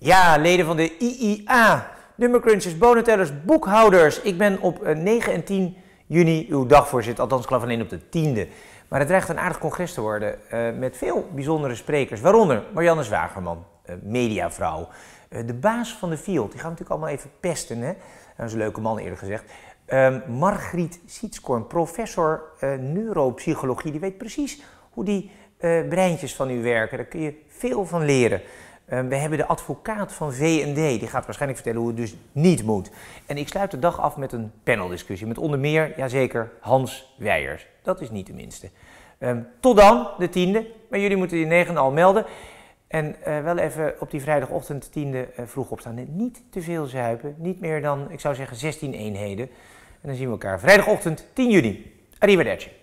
Ja, leden van de IIA, nummercrunchers, bonentellers, boekhouders. Ik ben op 9 eh, en 10 juni uw dagvoorzitter, althans ik van alleen op de 10e. Maar het dreigt een aardig congres te worden eh, met veel bijzondere sprekers, waaronder Marianne Zwagerman, eh, mediavrouw. de baas van de Field, die gaan we natuurlijk allemaal even pesten, hè? Dat is een leuke man eerder gezegd. Ehm, Margriet Sietskorn, professor neuropsychologie, die weet precies hoe die breintjes van u werken. Daar kun je veel van leren. Ehm, we hebben de advocaat van VND, die gaat waarschijnlijk vertellen hoe het dus niet moet. En ik sluit de dag af met een paneldiscussie met onder meer, ja zeker, Hans Weijers. Dat is niet de minste. Ehm, tot dan, de tiende. Maar jullie moeten die negen al melden. En eh, wel even op die vrijdagochtend tiende uh, vroeg opstaan. Niet te veel zuipen. Niet meer dan, ik zou zeggen, 16 eenheden. En dan zien we elkaar vrijdagochtend 10 juni. Arrivederci.